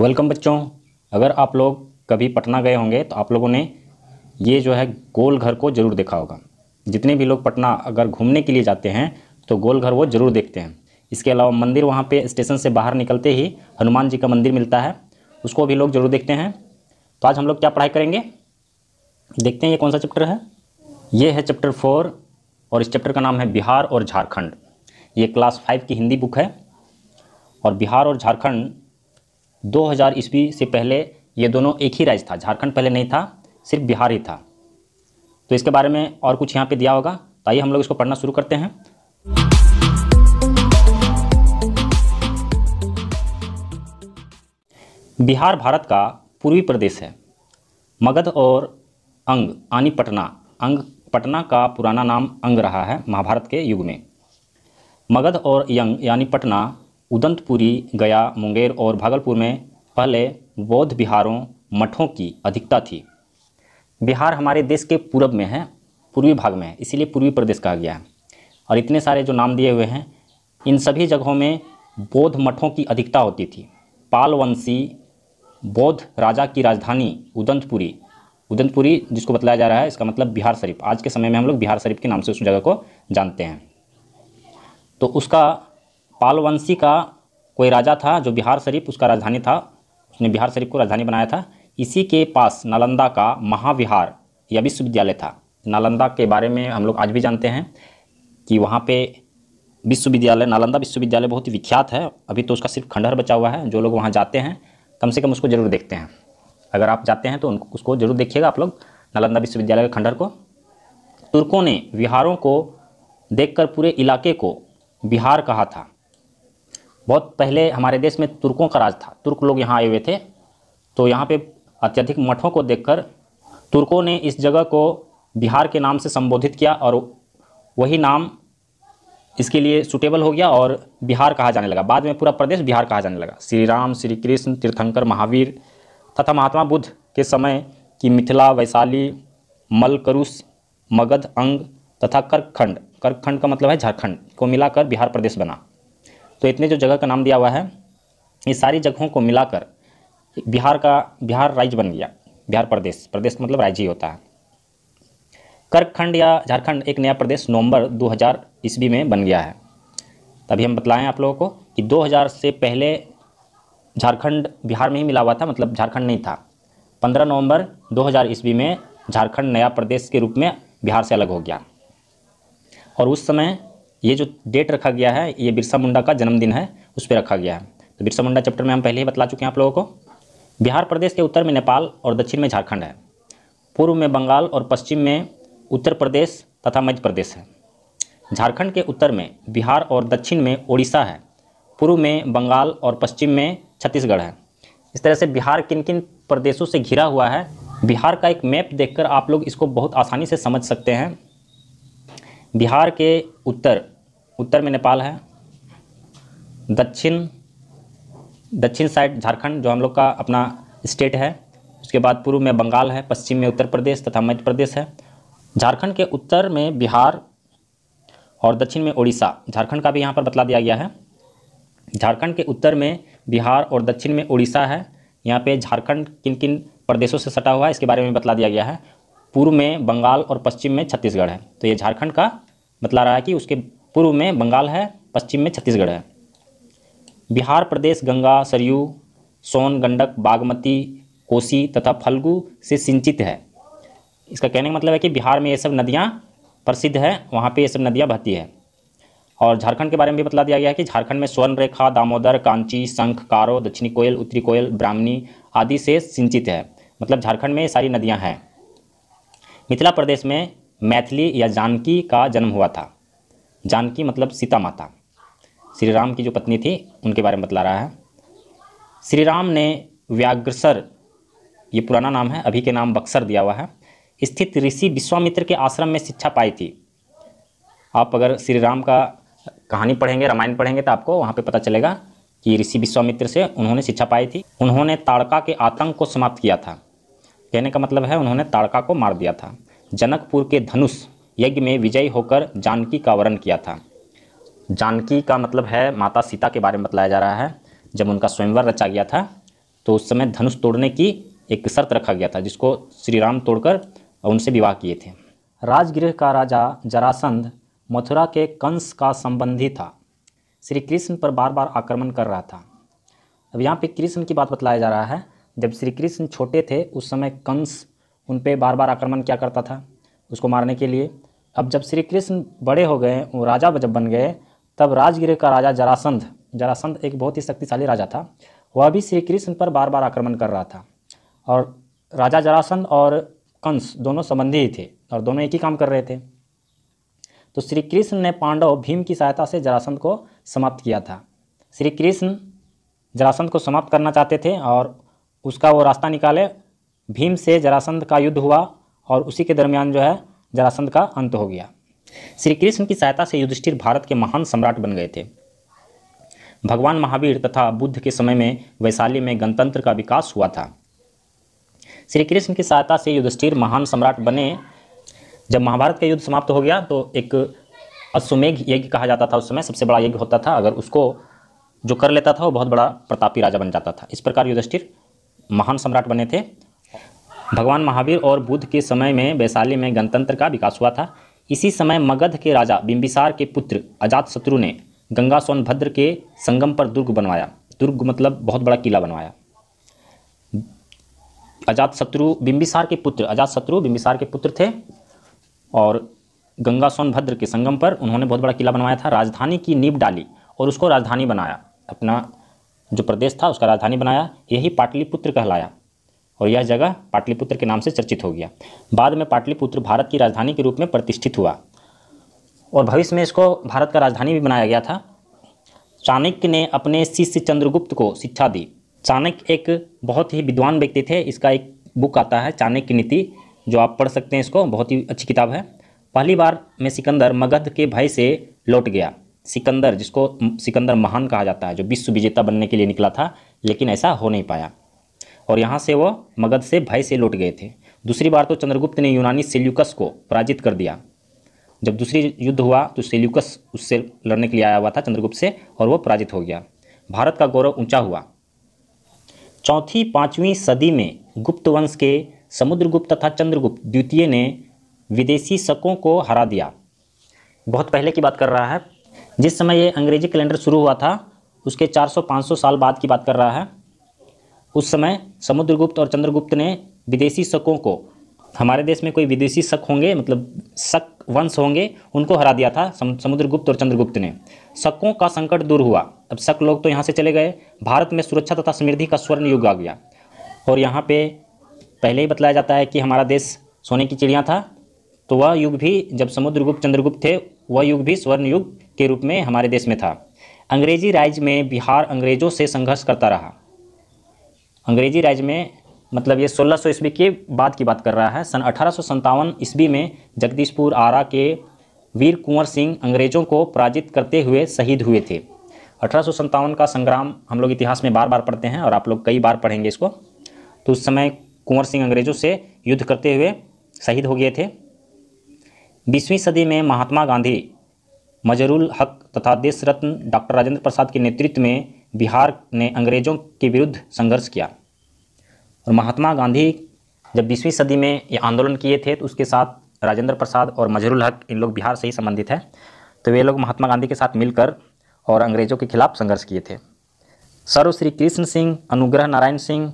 welcome बच्चों अगर आप लोग कभी पटना गए होंगे तो आप लोगों ने ये जो है गोल घर को ज़रूर देखा होगा जितने भी लोग पटना अगर घूमने के लिए जाते हैं तो गोल घर वो ज़रूर देखते हैं इसके अलावा मंदिर वहाँ पे स्टेशन से बाहर निकलते ही हनुमान जी का मंदिर मिलता है उसको भी लोग ज़रूर देखते हैं तो आज हम लोग क्या पढ़ाई करेंगे देखते हैं ये कौन सा चैप्टर है ये है चैप्टर फोर और इस चैप्टर का नाम है बिहार और झारखंड ये क्लास फाइव की हिंदी बुक है और बिहार और झारखंड 2000 हज़ार ईस्वी से पहले ये दोनों एक ही राज्य था झारखंड पहले नहीं था सिर्फ बिहार ही था तो इसके बारे में और कुछ यहाँ पे दिया होगा तो आइए हम लोग इसको पढ़ना शुरू करते हैं बिहार भारत का पूर्वी प्रदेश है मगध और अंग यानी पटना अंग पटना का पुराना नाम अंग रहा है महाभारत के युग में मगध और यंग यानी पटना उदंतपुरी गया मुंगेर और भागलपुर में पहले बौद्ध बिहारों मठों की अधिकता थी बिहार हमारे देश के पूर्व में है पूर्वी भाग में है इसीलिए पूर्वी प्रदेश कहा गया है और इतने सारे जो नाम दिए हुए हैं इन सभी जगहों में बौद्ध मठों की अधिकता होती थी पालवंशी बौद्ध राजा की राजधानी उदंतपुरी उदंतपुरी जिसको बताया जा रहा है इसका मतलब बिहार शरीफ आज के समय में हम लोग बिहार शरीफ के नाम से उस जगह को जानते हैं तो उसका पालवंशी का कोई राजा था जो बिहार शरीफ उसका राजधानी था उसने बिहार शरीफ को राजधानी बनाया था इसी के पास नालंदा का महाविहार या विश्वविद्यालय था नालंदा के बारे में हम लोग आज भी जानते हैं कि वहाँ पे विश्वविद्यालय नालंदा विश्वविद्यालय बहुत ही विख्यात है अभी तो उसका सिर्फ खंडहर बचा हुआ है जो लोग वहाँ जाते हैं कम से कम उसको ज़रूर देखते हैं अगर आप जाते हैं तो उनको उसको ज़रूर देखिएगा आप लोग नालंदा विश्वविद्यालय के खंडहर को तुर्कों ने बिहारों को देखकर पूरे इलाके को बिहार कहा था बहुत पहले हमारे देश में तुर्कों का राज था तुर्क लोग यहाँ आए हुए थे तो यहाँ पे अत्यधिक मठों को देखकर तुर्कों ने इस जगह को बिहार के नाम से संबोधित किया और वही नाम इसके लिए सुटेबल हो गया और बिहार कहा जाने लगा बाद में पूरा प्रदेश बिहार कहा जाने लगा श्री राम श्री कृष्ण तीर्थंकर महावीर तथा महात्मा बुद्ध के समय की मिथिला वैशाली मलकरुस मगध अंग तथा करखंड करखंड का मतलब है झारखंड को मिलाकर बिहार प्रदेश बना तो इतने जो जगह का नाम दिया हुआ है ये सारी जगहों को मिलाकर बिहार का बिहार राज्य बन गया बिहार प्रदेश प्रदेश मतलब राज्य ही होता है करखंड या झारखंड एक नया प्रदेश नवंबर 2000 ईस्वी में बन गया है तभी हम बतलाएं आप लोगों को कि 2000 से पहले झारखंड बिहार में ही मिला हुआ था मतलब झारखंड नहीं था 15 नवंबर 2000 ईस्वी में झारखंड नया प्रदेश के रूप में बिहार से अलग हो गया और उस समय ये जो डेट रखा गया है ये बिरसा मुंडा का जन्मदिन है उस पर रखा गया है तो बिरसा मुंडा चैप्टर में हम पहले ही बतला चुके हैं आप लोगों को बिहार प्रदेश के उत्तर में नेपाल और दक्षिण में झारखंड है पूर्व में बंगाल और पश्चिम में उत्तर प्रदेश तथा मध्य प्रदेश है झारखंड के उत्तर में बिहार और दक्षिण में उड़ीसा है पूर्व में बंगाल और पश्चिम में छत्तीसगढ़ है इस तरह से बिहार किन किन प्रदेशों से घिरा हुआ है बिहार का एक मैप देखकर आप लोग इसको बहुत आसानी से समझ सकते हैं बिहार के उत्तर उत्तर में नेपाल है दक्षिण दक्षिण साइड झारखंड जो हम लोग का अपना स्टेट है उसके बाद पूर्व में बंगाल है पश्चिम में उत्तर प्रदेश तथा मध्य प्रदेश है झारखंड के उत्तर में बिहार और दक्षिण में उड़ीसा झारखंड का भी यहाँ पर बतला दिया गया है झारखंड के उत्तर में बिहार और दक्षिण में उड़ीसा है यहाँ पे झारखंड किन किन प्रदेशों से सटा हुआ है इसके बारे में बतला दिया गया है पूर्व में बंगाल और पश्चिम में छत्तीसगढ़ है तो ये झारखंड का बतला रहा है कि उसके पूर्व में बंगाल है पश्चिम में छत्तीसगढ़ है बिहार प्रदेश गंगा सरयू सोन गंडक बागमती कोसी तथा फल्गु से सिंचित है इसका कहने का मतलब है कि बिहार में ये सब नदियाँ प्रसिद्ध है वहाँ पे ये सब नदियाँ बहती है और झारखंड के बारे में भी बतला दिया गया है कि झारखंड में स्वर्ण रेखा दामोदर कांची शंख कारो दक्षिणी कोयल उत्तरी कोयल ब्राह्मणी आदि से सिंचित है मतलब झारखंड में ये सारी नदियाँ हैं मिथिला प्रदेश में मैथिली या जानकी का जन्म हुआ था जानकी मतलब सीता माता श्री राम की जो पत्नी थी उनके बारे में बतला रहा है श्री राम ने व्याग्रसर ये पुराना नाम है अभी के नाम बक्सर दिया हुआ है स्थित ऋषि विश्वामित्र के आश्रम में शिक्षा पाई थी आप अगर श्री राम का कहानी पढ़ेंगे रामायण पढ़ेंगे तो आपको वहाँ पे पता चलेगा कि ऋषि विश्वामित्र से उन्होंने शिक्षा पाई थी उन्होंने ताड़का के आतंक को समाप्त किया था कहने का मतलब है उन्होंने ताड़का को मार दिया था जनकपुर के धनुष यज्ञ में विजयी होकर जानकी का वर्ण किया था जानकी का मतलब है माता सीता के बारे में बताया जा रहा है जब उनका स्वयंवर रचा गया था तो उस समय धनुष तोड़ने की एक शर्त रखा गया था जिसको श्री राम तोड़कर उनसे विवाह किए थे राजगृह का राजा जरासंध मथुरा के कंस का संबंधी था श्री कृष्ण पर बार बार आक्रमण कर रहा था अब यहाँ पे कृष्ण की बात बतलाया जा रहा है जब श्री कृष्ण छोटे थे उस समय कंस उन पर बार बार आक्रमण किया करता था उसको मारने के लिए अब जब श्री कृष्ण बड़े हो गए वो राजा जब बन गए तब राजगिर का राजा जरासंध जरासंध एक बहुत ही शक्तिशाली राजा था वह भी श्री कृष्ण पर बार बार आक्रमण कर रहा था और राजा जरासंध और कंस दोनों संबंधी ही थे और दोनों एक ही काम कर रहे थे तो श्री कृष्ण ने पांडव भीम की सहायता से जरासंध को समाप्त किया था श्री कृष्ण जरासंध को समाप्त करना चाहते थे और उसका वो रास्ता निकाले भीम से जरासंध का युद्ध हुआ और उसी के दरमियान जो है जरासंध का अंत हो गया श्री कृष्ण की सहायता से युधिष्ठिर भारत के महान सम्राट बन गए थे भगवान महावीर तथा बुद्ध के समय में वैशाली में गणतंत्र का विकास हुआ था श्री कृष्ण की सहायता से युधिष्ठिर महान सम्राट बने जब महाभारत का युद्ध समाप्त हो गया तो एक अश्वमेघ यज्ञ कहा जाता था उस समय सबसे बड़ा यज्ञ होता था अगर उसको जो कर लेता था वो बहुत बड़ा प्रतापी राजा बन जाता था इस प्रकार युधिष्ठिर महान सम्राट बने थे भगवान महावीर और बुद्ध के समय में वैशाली में गणतंत्र का विकास हुआ था इसी समय मगध के राजा बिम्बिसार के पुत्र अजात शत्रु ने गंगा सोनभद्र के संगम पर दुर्ग बनवाया दुर्ग मतलब बहुत बड़ा किला बनवाया अजातशत्रु बिम्बिसार के पुत्र अजात शत्रु बिम्बिसार के पुत्र थे और गंगा सोनभद्र के संगम पर उन्होंने बहुत बड़ा किला बनवाया था राजधानी की नींव डाली और उसको राजधानी बनाया अपना जो प्रदेश था उसका राजधानी बनाया यही पाटलिपुत्र कहलाया और यह जगह पाटलिपुत्र के नाम से चर्चित हो गया बाद में पाटलिपुत्र भारत की राजधानी के रूप में प्रतिष्ठित हुआ और भविष्य में इसको भारत का राजधानी भी बनाया गया था चाणक्य ने अपने शिष्य चंद्रगुप्त को शिक्षा दी चाणक्य एक बहुत ही विद्वान व्यक्ति थे इसका एक बुक आता है चाणक्य नीति जो आप पढ़ सकते हैं इसको बहुत ही अच्छी किताब है पहली बार में सिकंदर मगध के भय से लौट गया सिकंदर जिसको सिकंदर महान कहा जाता है जो विश्व विजेता बनने के लिए निकला था लेकिन ऐसा हो नहीं पाया और यहाँ से वो मगध से भय से लौट गए थे दूसरी बार तो चंद्रगुप्त ने यूनानी सेल्यूकस को पराजित कर दिया जब दूसरी युद्ध हुआ तो सेल्यूकस उससे लड़ने के लिए आया हुआ था चंद्रगुप्त से और वो पराजित हो गया भारत का गौरव ऊंचा हुआ चौथी पाँचवीं सदी में गुप्त वंश के समुद्रगुप्त तथा चंद्रगुप्त द्वितीय ने विदेशी शकों को हरा दिया बहुत पहले की बात कर रहा है जिस समय ये अंग्रेजी कैलेंडर शुरू हुआ था उसके 400-500 साल बाद की बात कर रहा है उस समय समुद्रगुप्त और चंद्रगुप्त ने विदेशी शकों को हमारे देश में कोई विदेशी शक होंगे मतलब शक वंश होंगे उनको हरा दिया था सम, समुद्रगुप्त और चंद्रगुप्त ने शकों का संकट दूर हुआ अब शक लोग तो यहाँ से चले गए भारत में सुरक्षा तथा समृद्धि का स्वर्ण युग आ गया और यहाँ पे पहले ही बताया जाता है कि हमारा देश सोने की चिड़िया था तो वह युग भी जब समुद्रगुप्त चंद्रगुप्त थे वह युग भी स्वर्ण युग के रूप में हमारे देश में था अंग्रेजी राज्य में बिहार अंग्रेज़ों से संघर्ष करता रहा अंग्रेजी राज्य में मतलब ये 1600 सौ ईस्वी के बाद की बात कर रहा है सन अठारह ईस्वी में जगदीशपुर आरा के वीर कुंवर सिंह अंग्रेज़ों को पराजित करते हुए शहीद हुए थे अठारह का संग्राम हम लोग इतिहास में बार बार पढ़ते हैं और आप लोग कई बार पढ़ेंगे इसको तो उस समय कुंवर सिंह अंग्रेज़ों से युद्ध करते हुए शहीद हो गए थे बीसवीं सदी में महात्मा गांधी मजरुल हक तथा देश रत्न डॉक्टर राजेंद्र प्रसाद के नेतृत्व में बिहार ने अंग्रेज़ों के विरुद्ध संघर्ष किया और महात्मा गांधी जब बीसवीं सदी में ये आंदोलन किए थे तो उसके साथ राजेंद्र प्रसाद और मजरुल हक इन लोग बिहार से ही संबंधित हैं तो वे लोग महात्मा गांधी के साथ मिलकर और अंग्रेज़ों के खिलाफ संघर्ष किए थे सर्व श्री कृष्ण सिंह अनुग्रह नारायण सिंह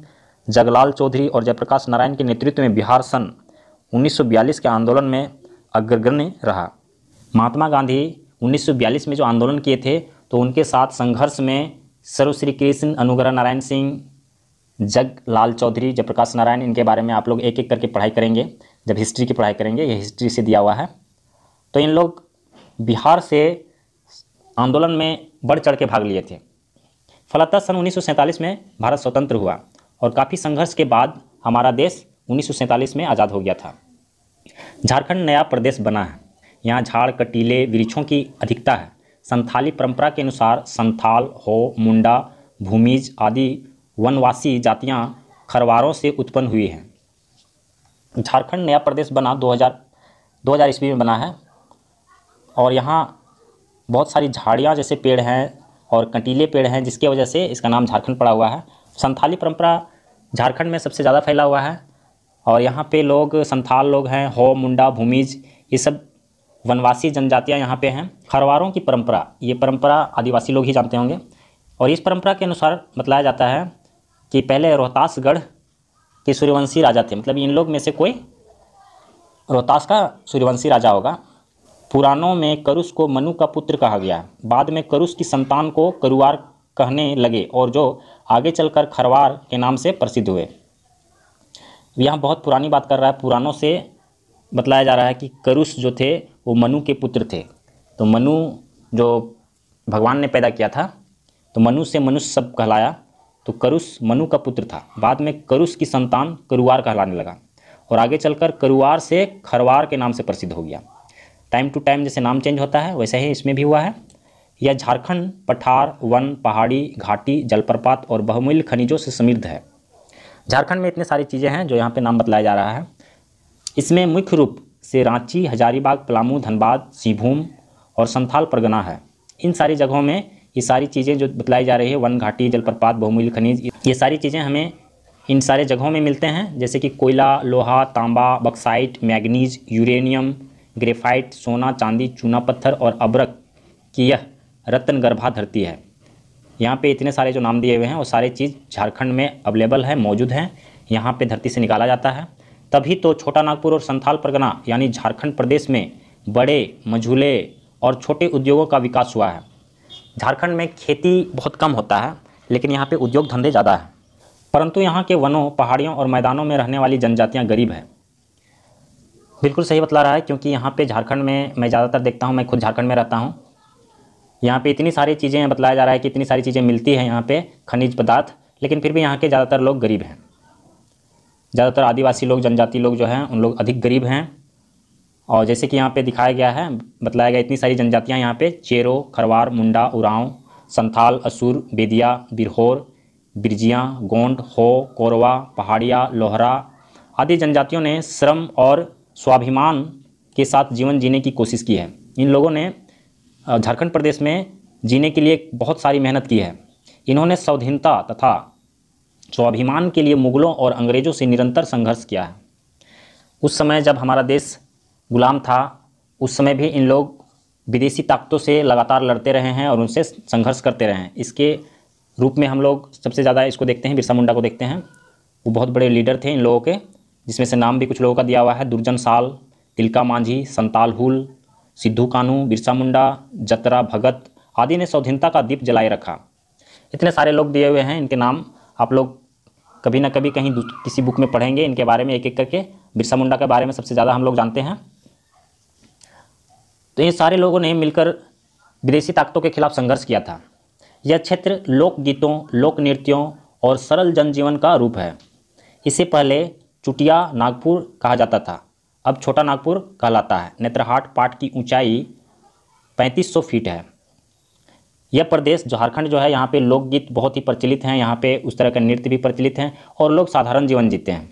जगलाल चौधरी और जयप्रकाश नारायण के नेतृत्व में बिहार सन 1942 के आंदोलन में अग्रगण्य रहा महात्मा गांधी 1942 में जो आंदोलन किए थे तो उनके साथ संघर्ष में सर्व श्री कृष्ण अनुग्रह नारायण सिंह जग लाल चौधरी जयप्रकाश नारायण इनके बारे में आप लोग एक एक करके पढ़ाई करेंगे जब हिस्ट्री की पढ़ाई करेंगे ये हिस्ट्री से दिया हुआ है तो इन लोग बिहार से आंदोलन में बढ़ चढ़ के भाग लिए थे फलतः सन उन्नीस में भारत स्वतंत्र हुआ और काफ़ी संघर्ष के बाद हमारा देश उन्नीस में आज़ाद हो गया था झारखंड नया प्रदेश बना है यहाँ झाड़ कटीले वृक्षों की अधिकता है संथाली परंपरा के अनुसार संथाल हो मुंडा भूमिज आदि वनवासी जातियाँ खरवारों से उत्पन्न हुई हैं झारखंड नया प्रदेश बना 2000 2000 ईस्वी में बना है और यहाँ बहुत सारी झाड़ियाँ जैसे पेड़ हैं और कंटीले पेड़ हैं जिसके वजह से इसका नाम झारखंड पड़ा हुआ है संथाली परंपरा झारखंड में सबसे ज़्यादा फैला हुआ है और यहाँ पे लोग संथाल लोग हैं हो मुंडा भूमिज ये सब वनवासी जनजातियाँ यहाँ पे हैं खरवारों की परंपरा ये परंपरा आदिवासी लोग ही जानते होंगे और इस परंपरा के अनुसार बतलाया जाता है कि पहले रोहतासगढ़ के सूर्यवंशी राजा थे मतलब इन लोग में से कोई रोहतास का सूर्यवंशी राजा होगा पुराणों में करुष को मनु का पुत्र कहा गया है बाद में करुष की संतान को करुवार कहने लगे और जो आगे चलकर खरवार के नाम से प्रसिद्ध हुए यहाँ बहुत पुरानी बात कर रहा है पुराणों से बतलाया जा रहा है कि करुष जो थे वो मनु के पुत्र थे तो मनु जो भगवान ने पैदा किया था तो मनु से मनुष्य सब कहलाया तो करुष मनु का पुत्र था बाद में करुष की संतान करुवार कहलाने लगा और आगे चलकर करुवार से खरवार के नाम से प्रसिद्ध हो गया टाइम टू टाइम जैसे नाम चेंज होता है वैसे ही इसमें भी हुआ है यह झारखंड पठार वन पहाड़ी घाटी जलप्रपात और बहुमूल्य खनिजों से समृद्ध है झारखंड में इतने सारी चीज़ें हैं जो यहाँ पे नाम बतलाया जा रहा है इसमें मुख्य रूप से रांची हजारीबाग पलामू धनबाद सिंहभूम और संथाल परगना है इन सारी जगहों में ये सारी चीज़ें जो बतलाई जा रही है वन घाटी जलप्रपात बहुमूल्य खनिज ये सारी चीज़ें हमें इन सारे जगहों में मिलते हैं जैसे कि कोयला लोहा तांबा बक्साइट मैग्नीज यूरेनियम ग्रेफाइट सोना चांदी चूना पत्थर और अबरक की यह रत्न गर्भा धरती है यहाँ पे इतने सारे जो नाम दिए हुए हैं वो सारे चीज़ झारखंड में अवेलेबल है मौजूद हैं यहाँ पे धरती से निकाला जाता है तभी तो छोटा नागपुर और संथाल परगना यानी झारखंड प्रदेश में बड़े मझूले और छोटे उद्योगों का विकास हुआ है झारखंड में खेती बहुत कम होता है लेकिन यहाँ पे उद्योग धंधे ज़्यादा हैं परंतु यहाँ के वनों पहाड़ियों और मैदानों में रहने वाली जनजातियाँ गरीब हैं बिल्कुल सही बतला रहा है क्योंकि यहाँ पे झारखंड में मैं ज़्यादातर देखता हूँ मैं खुद झारखंड में रहता हूँ यहाँ पे इतनी सारी चीज़ें बताया जा रहा है कि इतनी सारी चीज़ें मिलती हैं यहाँ पे खनिज पदार्थ लेकिन फिर भी यहाँ के ज़्यादातर लोग गरीब हैं ज़्यादातर आदिवासी लोग जनजाति लोग जो हैं उन लोग अधिक गरीब हैं और जैसे कि यहाँ पे दिखाया गया है बताया गया इतनी सारी जनजातियाँ यहाँ पे चेरो खरवार मुंडा उरांव संथाल असुर बेदिया बिरहोर बिरजियाँ गोंड हो कोरवा पहाड़िया लोहरा आदि जनजातियों ने श्रम और स्वाभिमान के साथ जीवन जीने की कोशिश की है इन लोगों ने झारखंड प्रदेश में जीने के लिए बहुत सारी मेहनत की है इन्होंने स्वाधीनता तथा स्वाभिमान के लिए मुगलों और अंग्रेज़ों से निरंतर संघर्ष किया है उस समय जब हमारा देश गुलाम था उस समय भी इन लोग विदेशी ताकतों से लगातार लड़ते रहे हैं और उनसे संघर्ष करते रहे हैं इसके रूप में हम लोग सबसे ज़्यादा इसको देखते हैं बिरसा मुंडा को देखते हैं वो बहुत बड़े लीडर थे इन लोगों के जिसमें से नाम भी कुछ लोगों का दिया हुआ है दुर्जन साल तिलका मांझी संताल हुल सिद्धू कानू बिरसा मुंडा जतरा भगत आदि ने स्वाधीनता का दीप जलाए रखा इतने सारे लोग दिए हुए हैं इनके नाम आप लोग कभी ना कभी कहीं किसी बुक में पढ़ेंगे इनके बारे में एक एक करके बिरसा मुंडा के बारे में सबसे ज़्यादा हम लोग जानते हैं तो ये सारे लोगों ने मिलकर विदेशी ताकतों के खिलाफ संघर्ष किया था यह क्षेत्र लोकगीतों लोक नृत्यों और सरल जनजीवन का रूप है इसे पहले चुटिया नागपुर कहा जाता था अब छोटा नागपुर कहलाता है नेत्रहाट पाट की ऊंचाई 3500 फीट है यह प्रदेश झारखंड जो है यहाँ पे लोकगीत बहुत ही प्रचलित हैं यहाँ पे उस तरह के नृत्य भी प्रचलित हैं और लोग साधारण जीवन जीते हैं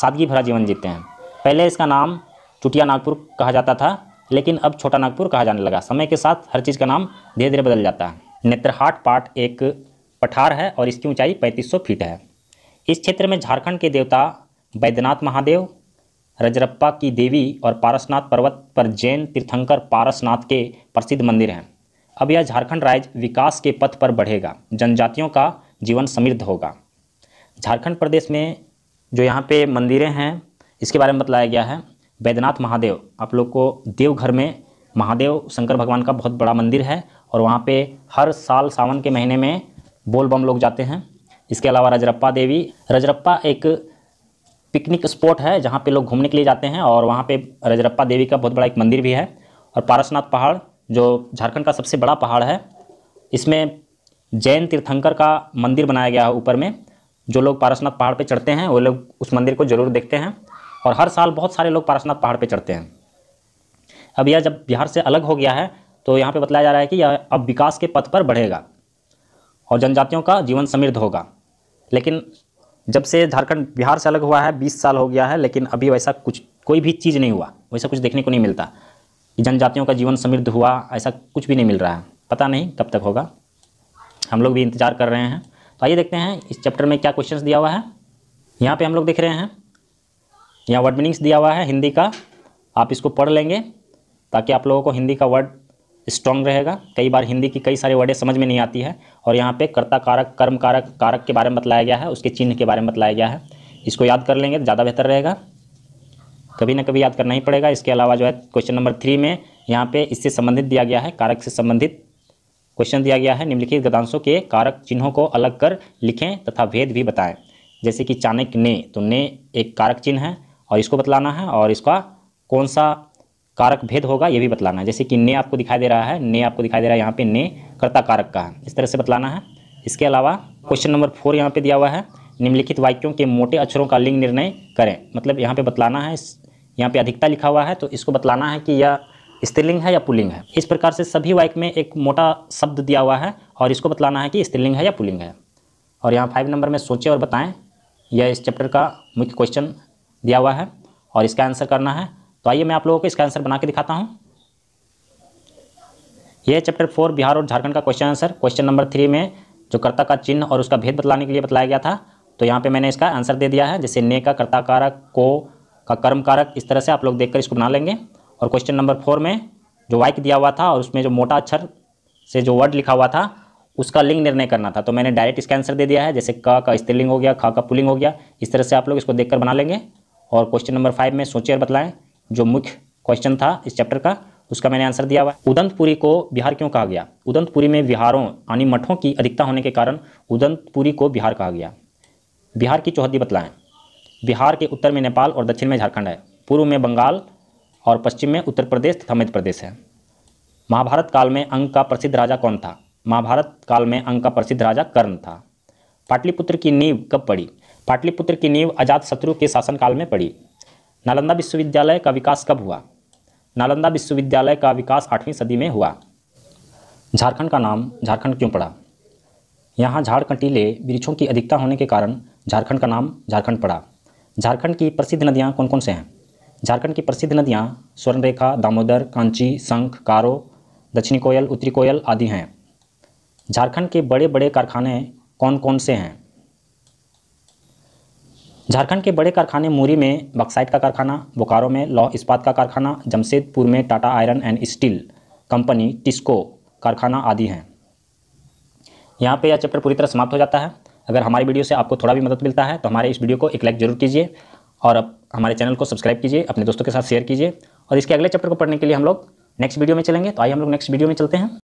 सादगी भरा जीवन जीते हैं पहले इसका नाम चुटिया नागपुर कहा जाता था लेकिन अब छोटा नागपुर कहा जाने लगा समय के साथ हर चीज़ का नाम धीरे धीरे बदल जाता है नेत्रहाट पाट एक पठार है और इसकी ऊँचाई पैंतीस फीट है इस क्षेत्र में झारखंड के देवता बैद्यनाथ महादेव रजरप्पा की देवी और पारसनाथ पर्वत पर जैन तीर्थंकर पारसनाथ के प्रसिद्ध मंदिर हैं अब यह झारखंड राज्य विकास के पथ पर बढ़ेगा जनजातियों का जीवन समृद्ध होगा झारखंड प्रदेश में जो यहाँ पे मंदिरें हैं इसके बारे में बताया गया है वैद्यनाथ महादेव आप लोग को देवघर में महादेव शंकर भगवान का बहुत बड़ा मंदिर है और वहाँ पे हर साल सावन के महीने में बोलबम लोग जाते हैं इसके अलावा रजरप्पा देवी रजरप्पा एक पिकनिक स्पॉट है जहाँ पे लोग घूमने के लिए जाते हैं और वहाँ पे रजरप्पा देवी का बहुत बड़ा एक मंदिर भी है और पारसनाथ पहाड़ जो झारखंड का सबसे बड़ा पहाड़ है इसमें जैन तीर्थंकर का मंदिर बनाया गया है ऊपर में जो लोग पारसनाथ पहाड़ पे चढ़ते हैं वो लोग उस मंदिर को ज़रूर देखते हैं और हर साल बहुत सारे लोग पारसनाथ पहाड़ पे चढ़ते हैं अब यह जब बिहार से अलग हो गया है तो यहाँ पे बताया जा रहा है कि यह अब विकास के पथ पर बढ़ेगा और जनजातियों का जीवन समृद्ध होगा लेकिन जब से झारखंड बिहार से अलग हुआ है बीस साल हो गया है लेकिन अभी वैसा कुछ कोई भी चीज़ नहीं हुआ वैसा कुछ देखने को नहीं मिलता जनजातियों का जीवन समृद्ध हुआ ऐसा कुछ भी नहीं मिल रहा है पता नहीं कब तक होगा हम लोग भी इंतजार कर रहे हैं तो आइए देखते हैं इस चैप्टर में क्या क्वेश्चन दिया हुआ है यहाँ पर हम लोग देख रहे हैं यहाँ वर्ड मीनिंग्स दिया हुआ है हिंदी का आप इसको पढ़ लेंगे ताकि आप लोगों को हिंदी का वर्ड स्ट्रॉन्ग रहेगा कई बार हिंदी की कई सारी वर्डें समझ में नहीं आती है और यहाँ पे कर्ता कारक कर्म कारक कारक के बारे में बतलाया गया है उसके चिन्ह के बारे में बतलाया गया है इसको याद कर लेंगे तो ज़्यादा बेहतर रहेगा कभी ना कभी याद करना ही पड़ेगा इसके अलावा जो है क्वेश्चन नंबर थ्री में यहाँ पे इससे संबंधित दिया गया है कारक से संबंधित क्वेश्चन दिया गया है निम्नलिखित गदांशों के कारक चिन्हों को अलग कर लिखें तथा भेद भी बताएं जैसे कि चाणक्य ने तो ने एक कारक चिन्ह है और इसको बतलाना है और इसका कौन सा कारक भेद होगा ये भी बतलाना है जैसे कि ने आपको दिखाई दे रहा है ने आपको दिखाई दे रहा है यहाँ पे ने कर्ता कारक का है इस तरह से बतलाना है इसके अलावा क्वेश्चन नंबर फोर यहाँ पे दिया हुआ है निम्नलिखित वाक्यों के मोटे अक्षरों का लिंग निर्णय करें मतलब यहाँ पे बतलाना है यहाँ पे अधिकता लिखा हुआ है तो इसको बतलाना है कि यह स्त्रीलिंग है या पुलिंग है इस प्रकार से सभी वाक्य में एक मोटा शब्द दिया हुआ है और इसको बतलाना है कि स्त्रीलिंग है या पुलिंग है और यहाँ फाइव नंबर में सोचें और बताएं यह इस चैप्टर का मुख्य क्वेश्चन दिया हुआ है और इसका आंसर करना है तो आइए मैं आप लोगों को इसका आंसर बना के दिखाता हूँ यह चैप्टर फोर बिहार और झारखंड का question answer question number three में जो कर्ता का चिन्ह और उसका भेद बतलाने के लिए बताया गया था तो यहाँ पे मैंने इसका आंसर दे दिया है जैसे ने का कर्ता कारक को का कर्म कारक इस तरह से आप लोग देखकर इसको बना लेंगे और क्वेश्चन नंबर फोर में जो वाइक दिया हुआ था और उसमें जो मोटा अक्षर से जो वर्ड लिखा हुआ था उसका लिंग निर्णय करना था तो मैंने डायरेक्ट इसका आंसर दे दिया है जैसे क का स्त्रीलिंग हो गया ख का पुलिंग हो गया इस तरह से आप लोग इसको देख बना लेंगे और क्वेश्चन नंबर फाइव में सोचिए और बतलाएं जो मुख्य क्वेश्चन था इस चैप्टर का उसका मैंने आंसर दिया हुआ है उदंतपुरी को बिहार क्यों कहा गया उदंतपुरी में बिहारों यानी मठों की अधिकता होने के कारण उदंतपुरी को बिहार कहा गया बिहार की चौहदी बतलाएँ बिहार के उत्तर में नेपाल और दक्षिण में झारखंड है पूर्व में बंगाल और पश्चिम में उत्तर प्रदेश तथा मध्य प्रदेश है महाभारत काल में अंग का प्रसिद्ध राजा कौन था महाभारत काल में अंग का प्रसिद्ध राजा कर्ण था पाटलिपुत्र की नींव कब पड़ी पाटलिपुत्र की नींव अजात शत्रु के शासनकाल में पड़ी नालंदा विश्वविद्यालय का विकास कब हुआ नालंदा विश्वविद्यालय का विकास आठवीं सदी में हुआ झारखंड का नाम झारखंड क्यों पड़ा यहाँ झाड़ कंटीले वृक्षों की अधिकता होने के कारण झारखंड का नाम झारखंड पड़ा झारखंड की प्रसिद्ध नदियाँ कौन कौन से हैं झारखंड की प्रसिद्ध नदियाँ स्वर्णरेखा दामोदर कांची शंख कारो दक्षिणी कोयल उत्तरी कोयल आदि हैं झारखंड के बड़े बड़े कारखाने कौन कौन से हैं झारखंड के बड़े कारखाने मूरी में बक्साइट का कारखाना बोकारो में लौह इस्पात का कारखाना जमशेदपुर में Tata iron and steel company TISCO कारखाना आदि हैं यहाँ पे यह चैप्टर पूरी तरह समाप्त हो जाता है अगर हमारी वीडियो से आपको थोड़ा भी मदद मिलता है तो हमारे इस वीडियो को एक लाइक जरूर कीजिए और अब हमारे चैनल को सब्सक्राइब कीजिए अपने दोस्तों के साथ शेयर कीजिए और इसके अगले चैप्टर को पढ़ने के लिए हम लोग नेक्स्ट वीडियो में चलेंगे तो आइए हम लोग नेक्स्ट वीडियो में चलते हैं